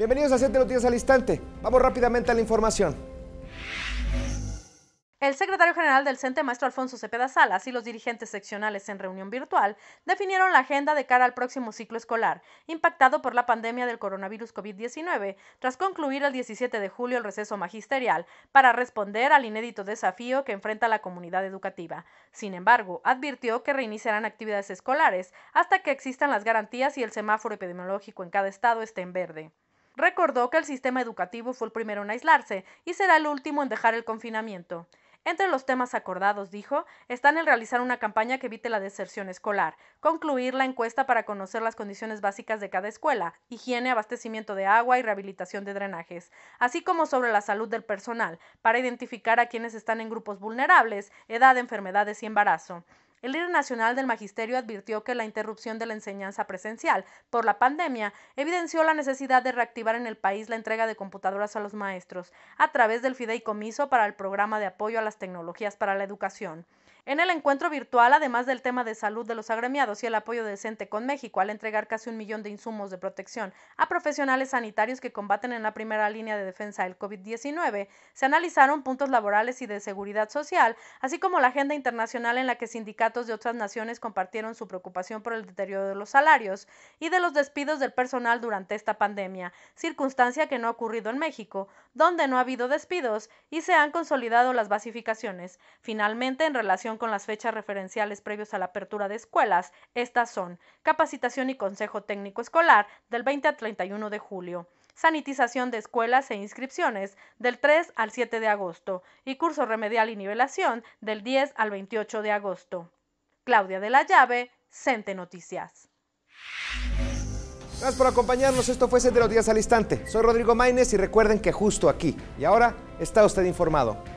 Bienvenidos a 7 Noticias al Instante. Vamos rápidamente a la información. El secretario general del CENTE, maestro Alfonso Cepeda Salas, y los dirigentes seccionales en reunión virtual definieron la agenda de cara al próximo ciclo escolar, impactado por la pandemia del coronavirus COVID-19, tras concluir el 17 de julio el receso magisterial para responder al inédito desafío que enfrenta la comunidad educativa. Sin embargo, advirtió que reiniciarán actividades escolares hasta que existan las garantías y el semáforo epidemiológico en cada estado esté en verde. Recordó que el sistema educativo fue el primero en aislarse y será el último en dejar el confinamiento. Entre los temas acordados, dijo, están el realizar una campaña que evite la deserción escolar, concluir la encuesta para conocer las condiciones básicas de cada escuela, higiene, abastecimiento de agua y rehabilitación de drenajes, así como sobre la salud del personal, para identificar a quienes están en grupos vulnerables, edad, enfermedades y embarazo. El líder nacional del magisterio advirtió que la interrupción de la enseñanza presencial por la pandemia evidenció la necesidad de reactivar en el país la entrega de computadoras a los maestros a través del fideicomiso para el programa de apoyo a las tecnologías para la educación. En el encuentro virtual, además del tema de salud de los agremiados y el apoyo decente con México al entregar casi un millón de insumos de protección a profesionales sanitarios que combaten en la primera línea de defensa del COVID-19, se analizaron puntos laborales y de seguridad social, así como la agenda internacional en la que sindicatos de otras naciones compartieron su preocupación por el deterioro de los salarios y de los despidos del personal durante esta pandemia, circunstancia que no ha ocurrido en México, donde no ha habido despidos y se han consolidado las basificaciones. Finalmente, en relación con las fechas referenciales previos a la apertura de escuelas, estas son capacitación y consejo técnico escolar del 20 al 31 de julio sanitización de escuelas e inscripciones del 3 al 7 de agosto y curso remedial y nivelación del 10 al 28 de agosto. Claudia de la Llave, Cente Noticias. Gracias por acompañarnos. Esto fue Cente Noticias al Instante. Soy Rodrigo Maínez y recuerden que justo aquí y ahora está usted informado.